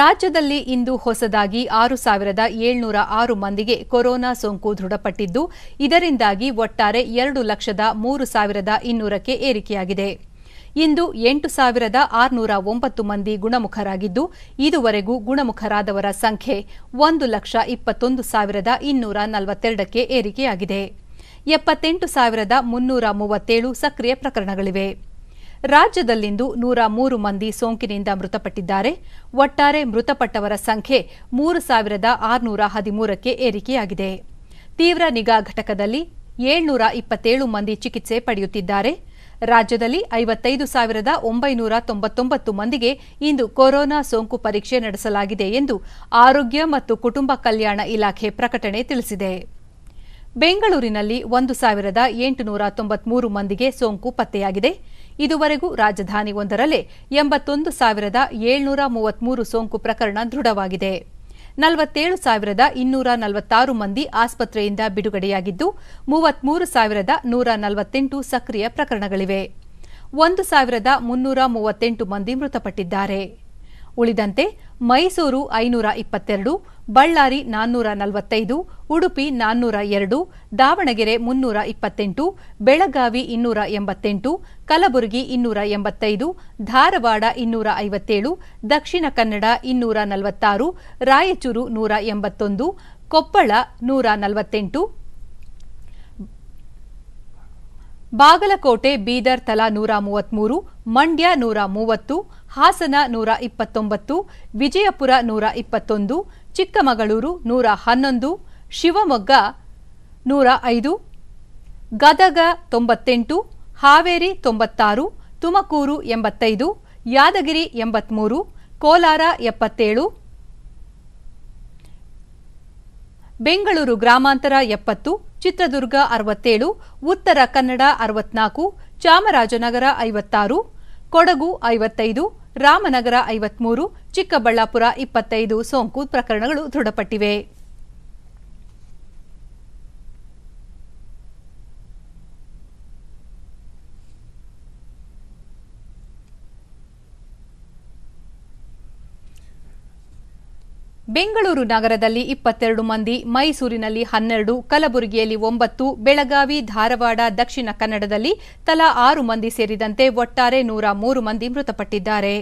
ರಾಜ್ಯದಲ್ಲಿ ಇಂದು ಹೊಸದಾಗಿ ಆರು ಸಾವಿರದ ಏಳ್ನೂರ ಆರು ಮಂದಿಗೆ ಕೊರೋನಾ ಸೋಂಕು ದೃಢಪಟ್ಟಿದ್ದು ಇದರಿಂದಾಗಿ ಒಟ್ಟಾರೆ ಎರಡು ಲಕ್ಷದ ಮೂರು ಸಾವಿರದ ಇನ್ನೂರಕ್ಕೆ ಏರಿಕೆಯಾಗಿದೆ ಇಂದು ಎಂಟು ಸಾವಿರದ ಆರುನೂರ ಒಂಬತ್ತು ಮಂದಿ ಗುಣಮುಖರಾಗಿದ್ದು ಇದುವರೆಗೂ ಗುಣಮುಖರಾದವರ ಸಂಖ್ಯೆ ಒಂದು ಲಕ್ಷ ಇಪ್ಪತ್ತೊಂದು ಸಾವಿರದ ಇನ್ನೂರ ನಲವತ್ತೆರಡಕ್ಕೆ ಏರಿಕೆಯಾಗಿದೆ ಎಪ್ಪತ್ತೆಂಟು ಸಾವಿರದ ಮುನ್ನೂರ ಮೂವತ್ತೇಳು ಸಕ್ರಿಯ ಪ್ರಕರಣಗಳಿವೆ ರಾಜ್ಯದಲ್ಲಿಂದು ನೂರ ಮೂರು ಮಂದಿ ಸೋಂಕಿನಿಂದ ಮೃತಪಟ್ಟಿದ್ದಾರೆ ಒಟ್ಟಾರೆ ಮೃತಪಟ್ಟವರ ಸಂಖ್ಯೆ ಮೂರು ಸಾವಿರದ ಆರುನೂರ ಹದಿಮೂರಕ್ಕೆ ಏರಿಕೆಯಾಗಿದೆ ತೀವ್ರ ನಿಗಾ ಘಟಕದಲ್ಲಿ ಏಳ್ನೂರ ಇಪ್ಪತ್ತೇಳು ಮಂದಿ ಚಿಕಿತ್ಸೆ ಪಡೆಯುತ್ತಿದ್ದಾರೆ ರಾಜ್ಯದಲ್ಲಿ ಐವತ್ತೈದು ಸಾವಿರದ ಒಂಬೈನೂರ ತೊಂಬತ್ತೊಂಬತ್ತು ಮಂದಿಗೆ ಇಂದು ಕೊರೋನಾ ಸೋಂಕು ಪರೀಕ್ಷೆ ನಡೆಸಲಾಗಿದೆ ಎಂದು ಆರೋಗ್ಯ ಮತ್ತು ಕುಟುಂಬ ಕಲ್ಯಾಣ ಇಲಾಖೆ ಪ್ರಕಟಣೆ ತಿಳಿಸಿದೆ ಬೆಂಗಳೂರಿನಲ್ಲಿ ಒಂದು ಸಾವಿರದ ಎಂಟುನೂರ ತೊಂಬತ್ಮೂರು ಮಂದಿಗೆ ಸೋಂಕು ಪತ್ತೆಯಾಗಿದೆ ಇದುವರೆಗೂ ರಾಜಧಾನಿ ಒಂದರಲ್ಲೇ ಎಂಬತ್ತೊಂದು ಸಾವಿರದ ಏಳ್ನೂರ ಮೂವತ್ಮೂರು ಸೋಂಕು ಪ್ರಕರಣ ದೃಢವಾಗಿದೆ ನಲವತ್ತೇಳು ಸಾವಿರದ ಇನ್ನೂರ ನಲವತ್ತಾರು ಮಂದಿ ಆಸ್ಪತ್ರೆಯಿಂದ ಬಿಡುಗಡೆಯಾಗಿದ್ದು ಮೂವತ್ಮೂರು ಸಾವಿರದ ನೂರ ನಲವತ್ತೆಂಟು ಸಕ್ರಿಯ ಪ್ರಕರಣಗಳಿವೆ ಒಂದು ಸಾವಿರದ ಮುನ್ನೂರ ಮೂವತ್ತೆಂಟು ಮಂದಿ ಮೃತಪಟ್ಟಿದ್ದಾರೆ ಉಳಿದಂತೆ ಮೈಸೂರು ಐನೂರ ಇಪ್ಪತ್ತೆರಡು ಬಳ್ಳಾರಿ ನಾನ್ನೂರ ನಲವತ್ತೈದು ಉಡುಪಿ ನಾನ್ನೂರ ಎರಡು ದಾವಣಗೆರೆ ಮುನ್ನೂರ ಇಪ್ಪತ್ತೆಂಟು ಬೆಳಗಾವಿ ಇನ್ನೂರ ಎಂಬತ್ತೆಂಟು ಕಲಬುರಗಿ ಇನ್ನೂರ ಎಂಬತ್ತೈದು ಧಾರವಾಡ ಇನ್ನೂರ ಐವತ್ತೇಳು ದಕ್ಷಿಣ ಕನ್ನಡ ಇನ್ನೂರ ನಲವತ್ತಾರು ರಾಯಚೂರು ನೂರ ಎಂಬತ್ತೊಂದು ಕೊಪ್ಪಳ ನೂರ ನಲವತ್ತೆಂಟು ಬಾಗಲಕೋಟೆ ಬೀದರ್ ತಲಾ ನೂರ ಮೂವತ್ಮೂರು ಮಂಡ್ಯ ನೂರ ಮೂವತ್ತು ಹಾಸನ ನೂರ ಇಪ್ಪತ್ತೊಂಬತ್ತು ವಿಜಯಪುರ ನೂರ ಇಪ್ಪತ್ತೊಂದು ಚಿಕ್ಕಮಗಳೂರು ನೂರ ಹನ್ನೊಂದು ಶಿವಮೊಗ್ಗ ನೂರ ಐದು ಗದಗ ತೊಂಬತ್ತೆಂಟು ಹಾವೇರಿ ತೊಂಬತ್ತಾರು ತುಮಕೂರು ಎಂಬತ್ತೈದು ಯಾದಗಿರಿ ಎಂಬತ್ಮೂರು ಕೋಲಾರ ಎಪ್ಪತ್ತೇಳು ಬೆಂಗಳೂರು ಗ್ರಾಮಾಂತರ ಎಪ್ಪತ್ತು ಚಿತ್ರದುರ್ಗ ಅರವತ್ತೇಳು ಉತ್ತರ ಕನ್ನಡ ಅರವತ್ನಾಲ್ಕು ಚಾಮರಾಜನಗರ ಐವತ್ತಾರು ಕೊಡಗು ಐವತ್ತೈದು ರಾಮನಗರ ಐವತ್ಮೂರು ಚಿಕ್ಕಬಳ್ಳಾಪುರ ಇಪ್ಪತ್ತೈದು ಸೋಂಕು ಪ್ರಕರಣಗಳು ದೃಢಪಟ್ಟಿವೆ ಬೆಂಗಳೂರು ನಗರದಲ್ಲಿ ಇಪ್ಪತ್ತೆರಡು ಮಂದಿ ಮೈಸೂರಿನಲ್ಲಿ ಹನ್ನೆರಡು ಕಲಬುರಗಿಯಲ್ಲಿ ಒಂಬತ್ತು ಬೆಳಗಾವಿ ಧಾರವಾಡ ದಕ್ಷಿಣ ಕನ್ನಡದಲ್ಲಿ ತಲಾ ಆರು ಮಂದಿ ಸೇರಿದಂತೆ ಒಟ್ಟಾರೆ ನೂರ ಮೂರು ಮಂದಿ ಮೃತಪಟ್ಟಿದ್ದಾರೆ